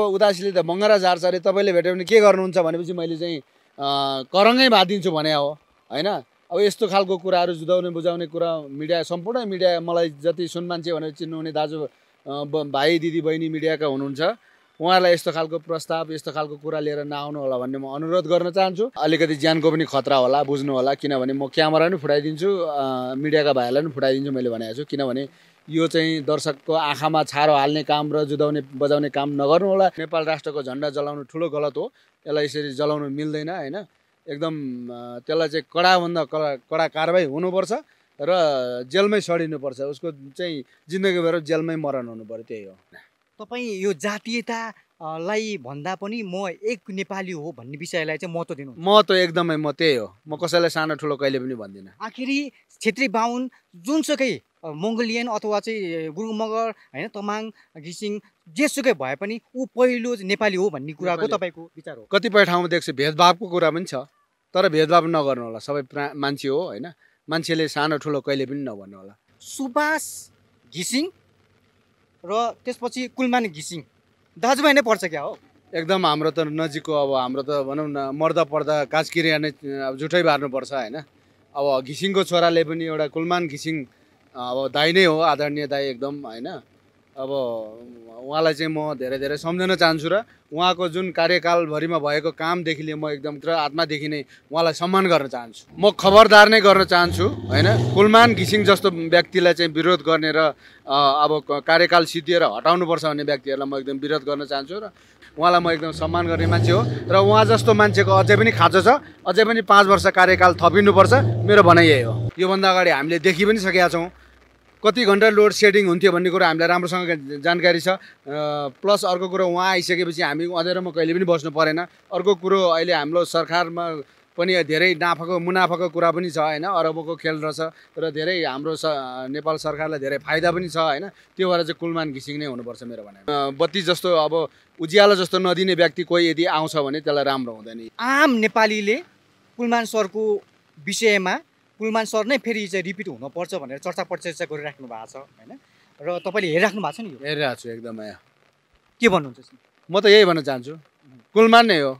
उदासीले त मङ्गरा झार्छ अरे तपाईँले भेट्यो भने के गर्नुहुन्छ भनेपछि मैले चाहिँ करङ्गै भादिन्छु भने हो होइन अब यस्तो खालको कुराहरू जुदाउने बुझाउने कुरा मिडिया सम्पूर्ण मिडिया मलाई जति सुन मान्छे भनेर चिन्नुहुने दाजु भाइ दिदी बहिनी मिडियाका हुनुहुन्छ उहाँहरूलाई यस्तो खालको प्रस्ताव यस्तो खालको कुरा लिएर नआउनु होला भन्ने म अनुरोध गर्न चाहन्छु अलिकति ज्यानको पनि खतरा होला बुझ्नु होला किनभने म क्यामेरा पनि फुटाइदिन्छु मिडियाका भाइहरूलाई पनि फुटाइदिन्छु मैले भनेको छु किनभने यो चाहिँ दर्शकको आँखामा छारो हाल्ने काम र जुदाउने बजाउने काम नगर्नु होला नेपाल राष्ट्रको झन्डा जलाउनु ठुलो गलत हो यसलाई यसरी जलाउनु मिल्दैन होइन एकदम त्यसलाई चाहिँ कडाभन्दा कडा कडा कारवाही हुनुपर्छ र जेलमै सडिनुपर्छ उसको चाहिँ जिन्दगी भएर जेलमै मरण हुनु पऱ्यो त्यही हो तपाईँ यो जातीयता लाई भन्दा पनि म एक नेपाली हो भन्ने विषयलाई चाहिँ महत्त्व दिनु महत्त्व एकदमै म त्यही हो म कसैलाई सानो ठुलो कहिले पनि भन्दिनँ आखिरी छेत्री बाहुन जुनसुकै मङ्गोलियन अथवा चाहिँ गुरुङ मगर होइन तमाङ घिसिङ जेसुकै भए पनि ऊ पहिलो नेपाली हो भन्ने कुराको तपाईँको विचार हो कतिपय ठाउँमा देख्छु भेदभावको कुरा पनि छ तर भेदभाव नगर्नु होला सबै प्रा मान्छे हो होइन मान्छेले सानो ठुलो कहिले पनि नभन्नु होला सुबास घिसिङ र त्यसपछि कुलमान घिसिङ दाजुभाइ नै पर्छ क्या हो एकदम हाम्रो त नजिकको अब हाम्रो त भनौँ न मर्दा पर्दा काँचकिरिया नै अब जुठै बार्नुपर्छ होइन अब घिसिङको छोराले पनि एउटा कुलमान घिसिङ अब दाई नै हो आदरणीय दाई एकदम होइन अब उहाँलाई चाहिँ म धेरै धेरै सम्झन चाहन्छु र उहाँको जुन कार्यकालभरिमा भएको कामदेखि लिएर म एकदम आत्मादेखि नै उहाँलाई सम्मान गर्न चाहन्छु म खबरदार नै गर्न चाहन्छु होइन कुलमान घिसिङ जस्तो व्यक्तिलाई चाहिँ विरोध गर्ने र अब कार्यकाल सिद्धिएर हटाउनुपर्छ भन्ने व्यक्तिहरूलाई म एकदम विरोध गर्न चाहन्छु र उहाँलाई म एकदम सम्मान गर्ने मान्छे हो र उहाँ जस्तो मान्छेको अझै पनि खाँचो छ अझै पनि पाँच वर्ष कार्यकाल थपिनुपर्छ मेरो भनाइ यही हो योभन्दा अगाडि हामीले देखि पनि सकेका छौँ कति घन्टा लोड सेडिङ हुन्थ्यो भन्ने कुरो हामीलाई राम्रोसँग जानकारी छ प्लस अर्को कुरो उहाँ आइसकेपछि हामी अँधेरोमा कहिले पनि बस्नु परेन अर्को कुरो अहिले हाम्रो सरकारमा पनि धेरै नाफाको मुनाफाको कुरा पनि छ होइन अरबको खेल रहेछ र धेरै हाम्रो स नेपाल सरकारलाई धेरै फाइदा पनि छ होइन त्यो भएर चाहिँ कुलमान घिसिङ नै हुनुपर्छ मेरो भनेर बत्ती जस्तो अब उज्यालो जस्तो नदिने व्यक्ति कोही यदि आउँछ भने त्यसलाई राम्रो हुँदैन आम नेपालीले कुलमान सरको विषयमा कुलमान सर नै फेरि चाहिँ रिपिट हुनुपर्छ भनेर चर्चा परिचर्चा गरिराख्नु भएको छ होइन र तपाईँले हेरिराख्नु भएको छ नि यो हेरिरहेको छु एकदमै के भन्नुहुन्छ म त यही भन्न चाहन्छु कुलमान नै हो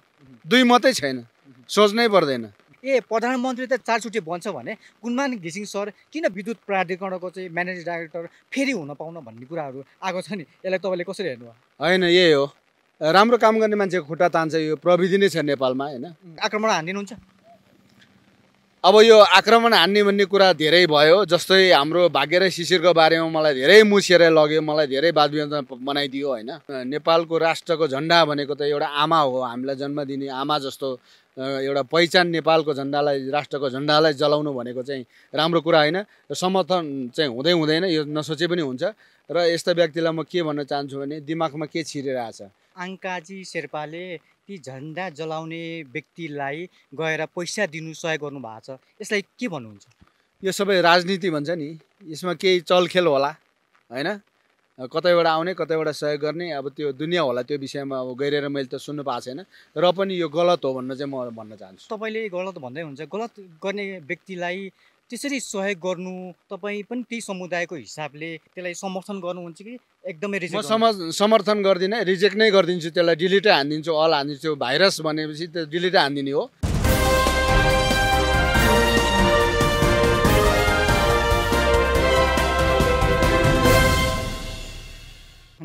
दुई मात्रै छैन सोच्नै पर्दैन ए प्रधानमन्त्री त चारचोटि बन्छ भने कुलमान घिसिङ सर किन विद्युत प्राधिकरणको चाहिँ म्यानेजिङ डाइरेक्टर फेरि हुन पाउन भन्ने कुराहरू आएको छ नि यसलाई तपाईँले कसरी हेर्नु होइन यही हो राम्रो काम गर्ने मान्छेको खुट्टा तान्छ यो प्रविधि नै छ नेपालमा होइन आक्रमण हानिदिनुहुन्छ अब यो आक्रमण हान्ने भन्ने कुरा धेरै भयो जस्तै हाम्रो भाग्य र शिशिरको बारेमा मलाई धेरै मुसिएर लग्यो मलाई धेरै वादविवाद बनाइदियो होइन नेपालको राष्ट्रको झन्डा भनेको त एउटा आमा हो हामीलाई जन्म दिने आमा जस्तो एउटा पहिचान नेपालको झन्डालाई राष्ट्रको झन्डालाई जलाउनु भनेको चाहिँ राम्रो कुरा होइन समर्थन चाहिँ हुँदै हुँदैन यो नसोचे पनि हुन्छ र यस्ता व्यक्तिलाई म के भन्न चाहन्छु भने दिमागमा के छिरिरहेछ आङ्काजी शेर्पाले ती झन्डा जलाउने व्यक्तिलाई गएर पैसा दिनु सहयोग गर्नुभएको छ यसलाई के भन्नुहुन्छ यो सबै राजनीति भन्छ नि यसमा केही चलखेल होला होइन कतैबाट आउने कतैबाट सहयोग गर्ने अब त्यो दुनियाँ होला त्यो विषयमा अब गइरहेर मैले त सुन्नु पाएको छैन र पनि यो गलत हो भन्न चाहिँ म भन्न चाहन्छु तपाईँले गलत भन्दै हुन्छ गलत गर्ने व्यक्तिलाई त्यसरी सहयोग गर्नु तपाईँ पनि त्यही समुदायको हिसाबले त्यसलाई समर्थन गर्नुहुन्छ कि एकदमै रिजेक्ट सम समर्थन गर्दिनँ रिजेक्ट नै गरिदिन्छु त्यसलाई डिलिटै हानिदिन्छु अल हानिदिन्छु भाइरस भनेपछि त्यो डिलिटै हानिदिने हो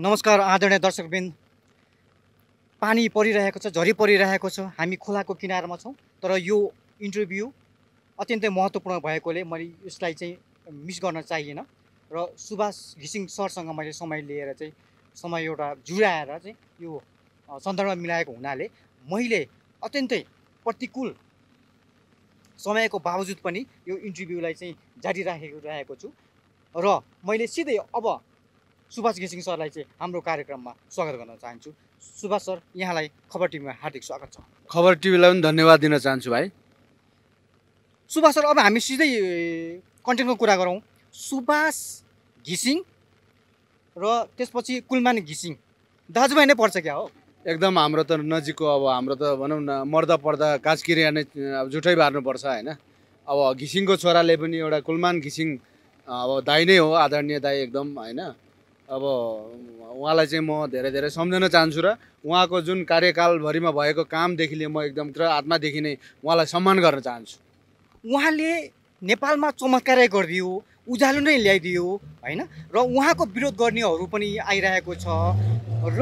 नमस्कार आदरणीय दर्शकबिन पानी परिरहेको छ झरी परिरहेको छ हामी खोलाको किनारमा छौँ तर यो इन्टरभ्यू अत्यन्तै महत्त्वपूर्ण भएकोले मैले यसलाई चाहिँ मिस गर्न चाहिएन र सुभाष घिसिङ सरसँग मैले समय लिएर चाहिँ समय एउटा जुडाएर चाहिँ यो सन्दर्भ मिलाएको हुनाले मैले अत्यन्तै प्रतिकूल समयको बावजुद पनि यो इन्टरभ्यूलाई चाहिँ जारी राखेको राखेको छु र मैले सिधै अब सुभाष घिसिङ सरलाई चाहिँ हाम्रो कार्यक्रममा स्वागत गर्न चाहन्छु सुभाष सर यहाँलाई खबर टिभीमा हार्दिक स्वागत छ खबर टिभीलाई पनि धन्यवाद दिन चाहन्छु भाइ सुभाष सर अब हामी सिधै कन्टेन्टको कुरा गरौँ सुभाष घिसिङ र त्यसपछि कुलमान घिसिङ दाजुभाइ नै पर्छ क्या हो एकदम हाम्रो त नजिकको अब हाम्रो त भनौँ न मर्दा पर्दा काजकिरिया नै अब जुठै बार्नुपर्छ होइन अब घिसिङको छोराले पनि एउटा कुलमान घिसिङ अब दाई नै हो आदरणीय दाई एकदम होइन अब उहाँलाई चाहिँ म धेरै धेरै सम्झन चाहन्छु र उहाँको जुन कार्यकालभरिमा भएको कामदेखि लिएर म एकदम आत्मादेखि नै उहाँलाई सम्मान गर्न चाहन्छु उहाँले नेपालमा चमत्कारै गरिदियो उज्यालो नै ल्याइदियो होइन र उहाँको विरोध गर्नेहरू पनि आइरहेको छ र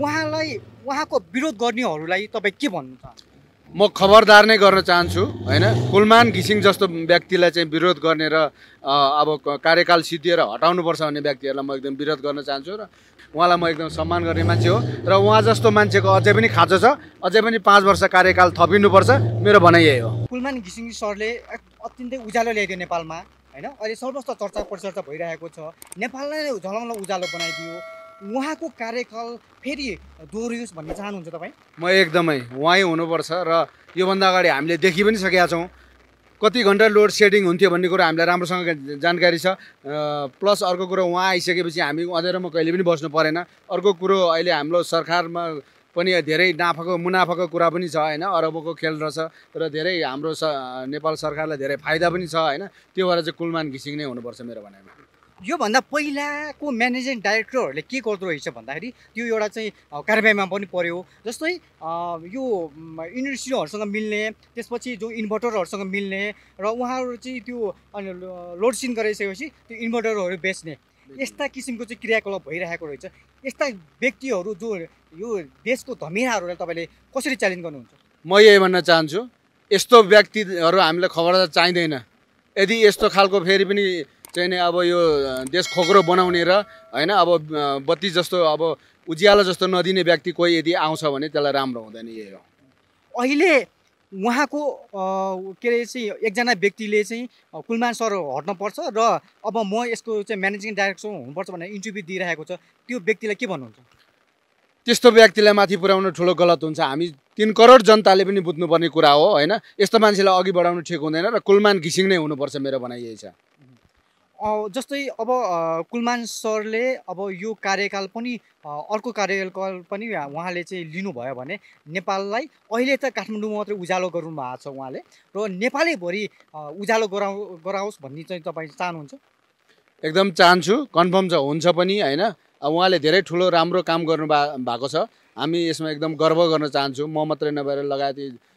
उहाँलाई उहाँको विरोध गर्नेहरूलाई तपाईँ के भन्नु चाहनुहुन्छ म खबरदार नै गर्न चाहन्छु होइन कुलमान घिसिङ जस्तो व्यक्तिलाई चाहिँ विरोध गर्ने र अब कार्यकाल सिद्धिएर हटाउनुपर्छ भन्ने व्यक्तिहरूलाई म एकदम विरोध गर्न चाहन्छु र उहाँलाई म एकदम सम्मान गर्ने मान्छे हो र उहाँ जस्तो मान्छेको अझै पनि खाँचो छ अझै पनि पाँच वर्ष कार्यकाल थपिनुपर्छ मेरो भनाइ यही हो कुलमान घिसिङ सरले अत्यन्तै उज्यालो ल्याइदियो नेपालमा होइन अहिले सर्वस्त चर्चा परिचर्चा भइरहेको छ नेपाललाई नै उज्यालो बनाइदियो उहाँको कार्यकाल फेरि दोहोरियोस् भन्ने चाहनुहुन्छ तपाईँ म एकदमै उहाँ हुनुपर्छ र योभन्दा अगाडि हामीले देखि पनि सकेका छौँ कति घन्टा लोड सेडिङ हुन्थ्यो भन्ने कुरो हामीलाई राम्रोसँग जानकारी छ प्लस अर्को कुरो उहाँ आइसकेपछि हामी अँधेरोमा कहिले पनि बस्नु परेन अर्को कुरो अहिले हाम्रो सरकारमा पनि धेरै नाफाको मुनाफाको कुरा पनि छ होइन अरबको खेल रहेछ र धेरै हाम्रो नेपाल सरकारलाई धेरै फाइदा पनि छ होइन त्यो भएर चाहिँ कुलमान घिसिङ नै हुनुपर्छ मेरो भनाइमा योभन्दा पहिलाको म्यानेजिङ डाइरेक्टरहरूले के गर्दो रहेछ भन्दाखेरि त्यो एउटा चाहिँ कारबाहीमा पनि पऱ्यो जस्तै यो इन्डस्ट्रीहरूसँग मिल्ने त्यसपछि जो इन्भर्टरहरूसँग मिल्ने र उहाँहरू चाहिँ त्यो लोड सिन गरिसकेपछि त्यो इन्भर्टरहरू बेच्ने यस्ता किसिमको चाहिँ क्रियाकलाप भइरहेको रहेछ यस्ता व्यक्तिहरू जो यो देशको धमिराहरूलाई तपाईँले कसरी च्यालेन्ज गर्नुहुन्छ म यही भन्न चाहन्छु यस्तो व्यक्तिहरू हामीलाई खबर चाहिँदैन यदि यस्तो खालको फेरि पनि चाहिँ अब यो देश खोक्रो बनाउने र होइन अब बत्ती जस्तो अब उज्यालो जस्तो नदिने व्यक्ति कोही यदि आउँछ भने त्यसलाई राम्रो हुँदैन यही हो अहिले उहाँको के अरे चाहिँ एकजना व्यक्तिले चाहिँ कुलमान सर हट्नुपर्छ र अब म यसको चाहिँ म्यानेजिङ डाइरेक्टर हुनुपर्छ भनेर इन्टरभ्यू दिइरहेको छ त्यो व्यक्तिलाई के भन्नुहुन्छ त्यस्तो व्यक्तिलाई माथि पुर्याउनु ठुलो गलत हुन्छ हामी तिन करोड जनताले पनि बुझ्नुपर्ने कुरा हो होइन यस्तो मान्छेलाई अघि बढाउनु ठिक हुँदैन र कुलमान घिसिङ नै हुनुपर्छ मेरो भनाइ यही छ जस्तै अब कुलमान सरले अब यो कार्यकाल पनि अर्को कार्यकाल पनि उहाँले चाहिँ लिनुभयो भने नेपाललाई अहिले त काठमाडौँ मात्रै उज्यालो गर्नु भएको छ उहाँले र नेपालैभरि उज्यालो गराउ गराओस् भन्ने चाहिँ तपाईँ चाहनुहुन्छ एकदम चाहन्छु कन्फर्म छ हुन्छ पनि होइन उहाँले धेरै ठुलो राम्रो काम गर्नु भएको छ हामी यसमा एकदम गर्व गर्न चाहन्छु म मात्रै नभएर लगायत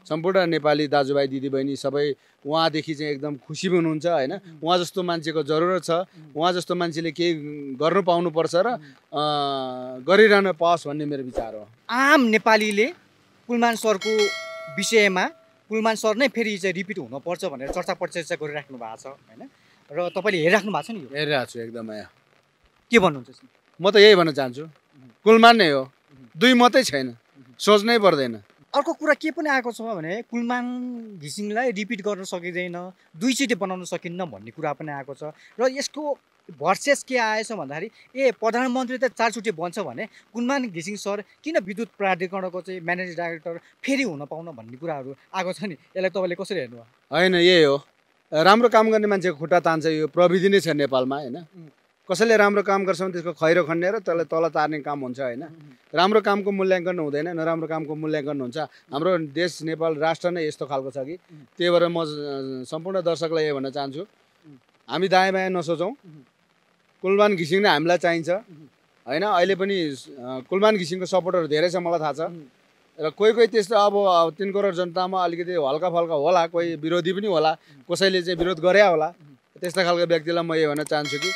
सम्पूर्ण नेपाली दाजुभाइ दिदीबहिनी सबै उहाँदेखि चाहिँ एकदम खुसी पनि हुनुहुन्छ होइन उहाँ जस्तो मान्छेको जरुरत छ उहाँ जस्तो मान्छेले केही गर्नु पाउनुपर्छ र गरिरहन पाओस् भन्ने मेरो विचार हो आम नेपालीले कुलमान सरको विषयमा कुलमान सर नै फेरि चाहिँ रिपिट हुनुपर्छ भनेर चर्चा परिचर्चा गरिराख्नु भएको छ होइन र तपाईँले हेरिराख्नु भएको छ नि हेरिरहेको छु एकदम एकदमै के भन्नुहुन्छ म त यही भन्न चाहन्छु कुलमान नै हो दुई मात्रै छैन सोच्नै पर्दैन अर्को कुरा के पनि आएको छ भने कुलमान घिसिङलाई रिपिट गर्न सकिँदैन दुईचोटि बनाउन सकिन्न भन्ने कुरा पनि आएको छ र यसको भर्सेस के आएछ भन्दाखेरि ए प्रधानमन्त्री त चारचोटि बन्छ भने कुलमान घिसिङ सर किन विद्युत प्राधिकरणको चाहिँ म्यानेजर डाइरेक्टर फेरि हुन पाउन भन्ने कुराहरू आएको छ नि यसलाई तपाईँले कसरी हेर्नुभयो होइन यही हो राम्रो काम गर्ने मान्छेको खुट्टा तान्छ यो प्रविधि नै छ नेपालमा होइन कसैले राम्रो काम गर्छ भने त्यसको खैरो खन्ने र त्यसलाई तल तार्ने काम हुन्छ होइन राम्रो कामको मूल्याङ्कन हुँदैन नराम्रो कामको मूल्याङ्कन हुन्छ हाम्रो देश नेपाल राष्ट्र नै यस्तो खालको छ कि त्यही भएर म सम्पूर्ण दर्शकलाई यो भन्न चाहन्छु हामी दायाँ बायाँ नसोचौँ कुलमान घिसिङ नै हामीलाई चाहिन्छ होइन अहिले पनि कुलमान घिसिङको सपोर्टहरू धेरै छ मलाई थाहा छ र कोही कोही त्यस्तो अब तिन करोड जनतामा अलिकति हल्का फल्का होला कोही विरोधी पनि होला कसैले चाहिँ विरोध गरे होला त्यस्तो खालको व्यक्तिलाई म यो भन्न चाहन्छु कि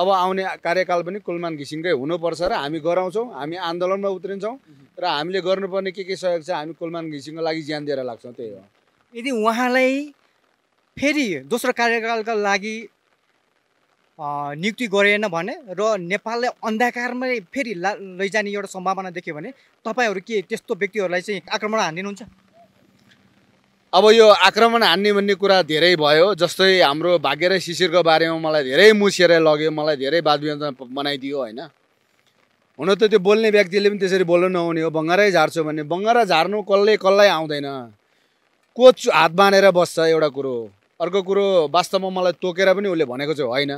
अब आउने कार्यकाल पनि कुलमान घिसिङकै हुनुपर्छ र हामी गराउँछौँ हामी आन्दोलनमा उत्रिन्छौँ र हामीले गर्नुपर्ने के के सहयोग छ हामी कुलमान घिसिङको लागि ज्यान दिएर लाग्छौँ त्यही हो यदि उहाँलाई फेरि दोस्रो कार्यकालका लागि नियुक्ति गरेन भने र नेपाललाई अन्धकारमै फेरि ला लैजाने एउटा सम्भावना देख्यो भने तपाईँहरू के त्यस्तो व्यक्तिहरूलाई चाहिँ आक्रमण हानिदिनुहुन्छ अब यो आक्रमण हान्ने भन्ने कुरा धेरै भयो जस्तै हाम्रो भाग्य र शिशिरको बारेमा मलाई धेरै मुसिएर लग्यो मलाई धेरै वादविवाद बनाइदियो होइन हुन त त्यो बोल्ने व्यक्तिले पनि त्यसरी बोल्नु नहुने हो बङ्गारै झार्छु भने बङ्गारा झार्नु कसलै कसलाई आउँदैन कोच हात बाँधेर बस्छ एउटा कुरो अर्को कुरो वास्तवमा मलाई तोकेर पनि उसले भनेको चाहिँ होइन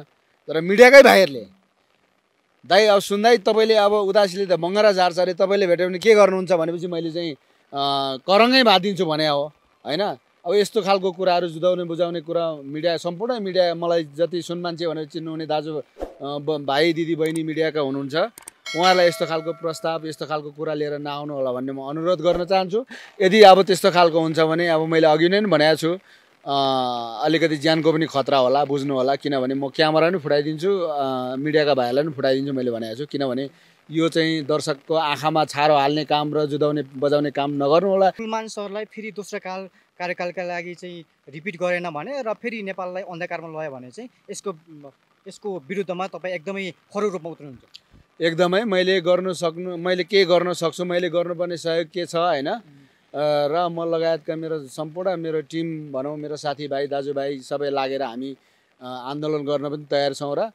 तर मिडियाकै भाइहरूले दाइ अब सुन्दै तपाईँले अब उदासीले त बङ्गारा झार्छ अरे तपाईँले भेट्यो भने के गर्नुहुन्छ भनेपछि मैले चाहिँ करङै भादिन्छु भने हो होइन अब यस्तो खालको कुराहरू जुदाउने बुझाउने कुरा मिडिया सम्पूर्ण मिडिया मलाई जति सुन मान्छे भनेर चिन्नुहुने दाजु भाइ दिदी बहिनी मिडियाका हुनुहुन्छ उहाँहरूलाई यस्तो खालको प्रस्ताव यस्तो खालको कुरा लिएर नआउनु होला भन्ने म अनुरोध गर्न चाहन्छु यदि अब त्यस्तो खालको हुन्छ भने अब मैले अघि नै भनेको छु अलिकति ज्यानको पनि खतरा होला बुझ्नु होला किनभने म क्यामेरा पनि फुटाइदिन्छु मिडियाका भाइहरूलाई पनि फुटाइदिन्छु मैले भनेको छु किनभने यो चाहिँ दर्शकको आँखामा छारो हाल्ने काम र जुदाउने बजाउने काम नगर्नु होला सलमान सरलाई फेरि दोस्रो काल कार्यकालका लागि चाहिँ रिपिट गरेन भने र फेरि नेपाललाई अन्धकारमा लयो भने चाहिँ यसको यसको विरुद्धमा तपाईँ एकदमै खरो रूपमा उत्रनुहुन्छ एकदमै मैले गर्नु सक्नु मैले के गर्न सक्छु मैले गर्नुपर्ने सहयोग के छ होइन र म लगायतका मेरो सम्पूर्ण मेरो टिम भनौँ मेरो साथीभाइ दाजुभाइ सबै लागेर हामी आन्दोलन गर्न पनि तयार छौँ र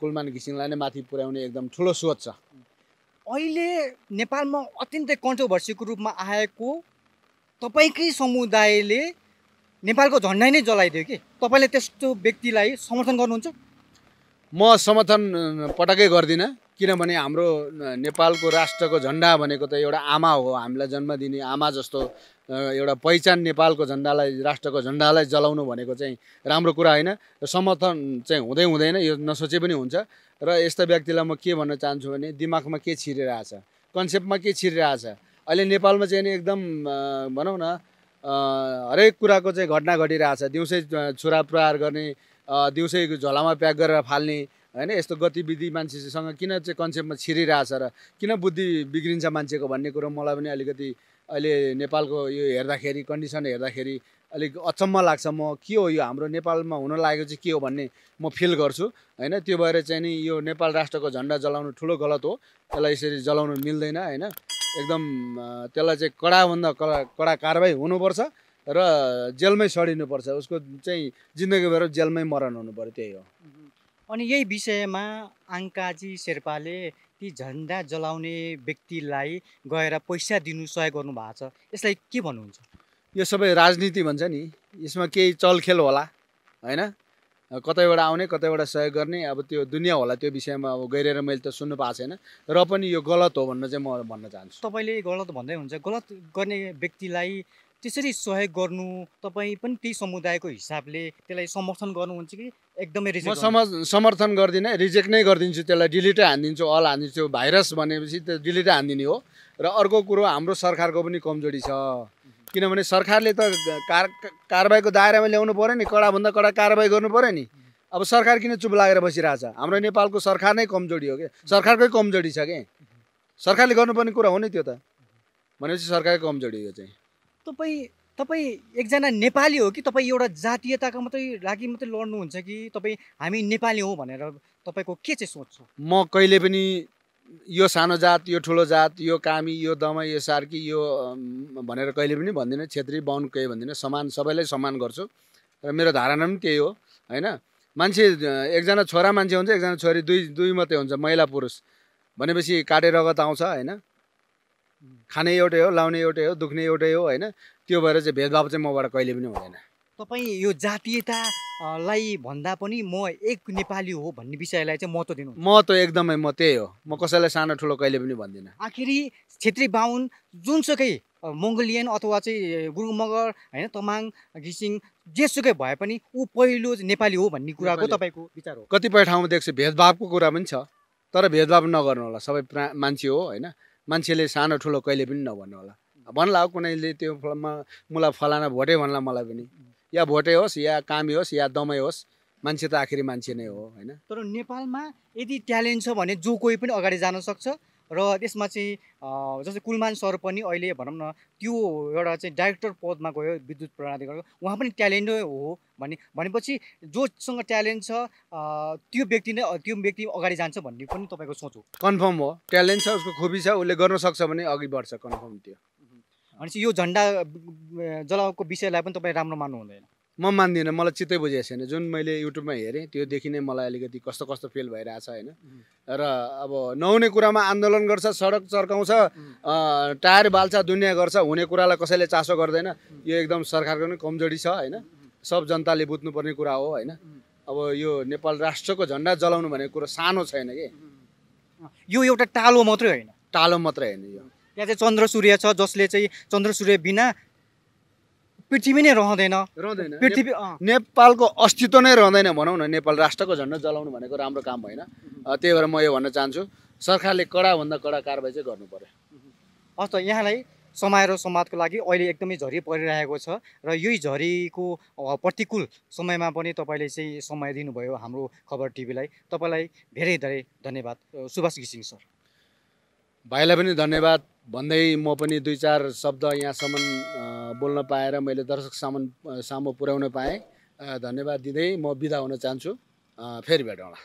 कुलमान घिसिङलाई नै माथि पुर्याउने एकदम ठुलो सोच छ अहिले नेपालमा अत्यन्तै कन्ट्रोभर्सीको रूपमा आएको तपाईँकै समुदायले नेपालको झन्डै नै जलाइदियो कि तपाईँले त्यस्तो व्यक्तिलाई समर्थन गर्नुहुन्छ म समर्थन पटक्कै गर्दिनँ किनभने हाम्रो नेपालको राष्ट्रको झन्डा भनेको त एउटा आमा हो हामीलाई जन्म दिने आमा जस्तो एउटा पहिचान नेपालको झन्डालाई राष्ट्रको झन्डालाई जलाउनु भनेको चाहिँ राम्रो कुरा होइन र समर्थन चाहिँ हुँदै हुँदैन यो नसोचे पनि हुन्छ र यस्ता व्यक्तिलाई म के भन्न चाहन्छु भने दिमागमा के छिरिरहेछ कन्सेप्टमा के छिरिरहेछ अहिले नेपालमा चाहिँ एकदम भनौँ न हरेक कुराको चाहिँ घटना घटिरहेछ दिउँसै छुरा प्रहार गर्ने दिउँसै झोलामा प्याक गरेर फाल्ने होइन यस्तो गतिविधि मान्छेसँग किन चाहिँ कन्सेप्टमा छिरिरहेछ र किन बुद्धि बिग्रिन्छ मान्छेको भन्ने कुरो मलाई पनि अलिकति अहिले नेपालको यो हेर्दाखेरि कन्डिसन हेर्दाखेरि अलिक अचम्म लाग्छ म के हो यो हाम्रो नेपालमा हुन लागेको चाहिँ के हो भन्ने म फिल गर्छु होइन त्यो भएर चाहिँ नि यो नेपाल राष्ट्रको झन्डा जलाउनु ठुलो गलत हो त्यसलाई यसरी जलाउनु मिल्दैन होइन एकदम त्यसलाई चाहिँ कडाभन्दा कडा कडा कारवाही हुनुपर्छ र जेलमै सडिनुपर्छ उसको चाहिँ जिन्दगीभर जेलमै मरण हुनु पऱ्यो त्यही हो अनि यही विषयमा आङ्काजी शेर्पाले ती झन्डा जलाउने व्यक्तिलाई गएर पैसा दिनु सहयोग गर्नु भएको छ यसलाई के भन्नुहुन्छ यो सबै राजनीति भन्छ नि यसमा केही चलखेल होला होइन कतैबाट आउने कतैबाट सहयोग गर्ने अब त्यो दुनियाँ होला त्यो विषयमा अब गइरहेर मैले त सुन्नु पाएको छैन र पनि यो गलत हो भन्न चाहिँ म भन्न चाहन्छु तपाईँले गलत भन्दै हुन्छ गलत गर्ने व्यक्तिलाई त्यसरी सहयोग गर्नु तपाईँ पनि त्यही समुदायको हिसाबले त्यसलाई समर्थन गर्नुहुन्छ कि एकदमै रिजेक्ट म सम समर्थन गर्दिनँ रिजेक्ट नै गरिदिन्छु त्यसलाई डिलिटै हानिदिन्छु अल हानिदिन्छु भाइरस भनेपछि त्यो डिलिटै हानिदिने हो र अर्को कुरो हाम्रो सरकारको पनि कमजोरी छ किनभने सरकारले त कार कारवाहीको दायरामा ल्याउनु पऱ्यो नि कडाभन्दा कडा कारवाही गर्नु पऱ्यो नि अब सरकार किन चुप लागेर छ हाम्रो नेपालको सरकार नै कमजोरी हो कि सरकारकै कमजोरी छ कि सरकारले गर्नुपर्ने कुरा हो नि त्यो त भनेपछि सरकारकै कमजोरी हो चाहिँ तपाईँ तपाईँ एकजना नेपाली हो कि तपाईँ एउटा जातीयताको मात्रै लागि मात्रै लड्नुहुन्छ कि तपाईँ हामी नेपाली हौँ भनेर तपाईँको के चाहिँ सोच म कहिले पनि यो सानो जात यो ठुलो जात यो कामी यो दमाई यो सार्की यो भनेर कहिले पनि भन्दिनँ छेत्री बाहुन केही भन्दिनँ समान सबैलाई सम्मान गर्छु र मेरो धारणा पनि त्यही हो होइन मान्छे एकजना छोरा मान्छे हुन्छ एकजना छोरी दुई दुई मात्रै हुन्छ महिला पुरुष भनेपछि काटे रगत आउँछ होइन खाने एउटै हो लाउने एउटै हो दुख्ने एउटै हो होइन त्यो भएर चाहिँ भेदभाव चाहिँ मबाट कहिले पनि हुँदैन तपाईँ यो जातीयतालाई भन्दा पनि म एक नेपाली हो भन्ने विषयलाई चाहिँ महत्त्व दिनु महत्त्व एकदमै म त्यही हो म कसैलाई सानो ठुलो कहिले पनि भन्दिनँ आखिरी छेत्री बाहुन जुनसुकै मङ्गोलियन अथवा चाहिँ गुरुङ मगर होइन तमाङ घिसिङ जेसुकै भए पनि ऊ पहिलो नेपाली हो भन्ने कुराको तपाईँको विचार हो कतिपय ठाउँमा देख्छु भेदभावको कुरा पनि छ तर भेदभाव नगर्नु होला सबै प्रा मान्छे हो होइन मान्छेले सानो ठुलो कहिले पनि नभन्नु होला भन्ला हो कुनैले त्यो मुला फलाना भोटे भन्ला मलाई पनि या भोटे होस् या कामी होस् या दमै होस् मान्छे त आखिरी मान्छे नै हो होइन तर नेपालमा यदि ट्यालेन्ट छ भने जो कोही पनि अगाडि जान सक्छ र त्यसमा चाहिँ जस्तै कुलमान सर पनि अहिले भनौँ न त्यो एउटा चाहिँ डाइरेक्टर पदमा गयो विद्युत प्रणाली उहाँ पनि ट्यालेन्टै हो भने भनेपछि जोसँग ट्यालेन्ट छ त्यो व्यक्ति नै त्यो व्यक्ति अगाडि जान्छ भन्ने पनि तपाईँको सोच हो कन्फर्म हो ट्यालेन्ट छ उसको खुबी छ उसले गर्न सक्छ भने अघि बढ्छ कन्फर्म त्यो भनेपछि यो झन्डा जलाउको विषयलाई पनि तपाईँ राम्रो मान्नु हुँदैन म मान्दिनँ मलाई चित्तै बुझेको छैन जुन मैले युट्युबमा हेरेँ त्योदेखि नै मलाई अलिकति कस्तो कस्तो फिल छ होइन र अब नहुने कुरामा आन्दोलन गर्छ सडक चर्काउँछ टायर बाल्छ दुनियाँ गर्छ हुने कुरालाई कसैले चासो गर्दैन यो एकदम सरकारको नै कमजोरी छ होइन सब जनताले बुझ्नुपर्ने कुरा हो होइन अब यो नेपाल राष्ट्रको झन्डा जलाउनु भनेको कुरो सानो छैन कि यो एउटा टालो मात्रै होइन टालो मात्रै होइन यो त्यहाँ चाहिँ चन्द्र सूर्य छ जसले चाहिँ चन्द्र सूर्य बिना पृथ्वी नै रहँदैन पृथ्वी नेपालको अस्तित्व नै रहँदैन भनौँ न नेपाल राष्ट्रको झन्डा जलाउनु भनेको राम्रो काम होइन त्यही भएर म यो भन्न चाहन्छु सरकारले कडाभन्दा कडा कारवाही चाहिँ गर्नु पऱ्यो हस् त यहाँलाई र समाजको लागि अहिले एकदमै झरी परिरहेको छ र यही झरीको प्रतिकूल समयमा पनि तपाईँले चाहिँ समय दिनुभयो हाम्रो खबर टिभीलाई तपाईँलाई धेरै धेरै धन्यवाद सुभाष घिसिङ सर भाइलाई पनि धन्यवाद भन्दै म पनि दुई चार शब्द यहाँसम्म बोल्न पाएर मैले दर्शक सामान सामु पुर्याउन पाएँ धन्यवाद दिँदै म बिदा हुन चाहन्छु फेरि भेटौँला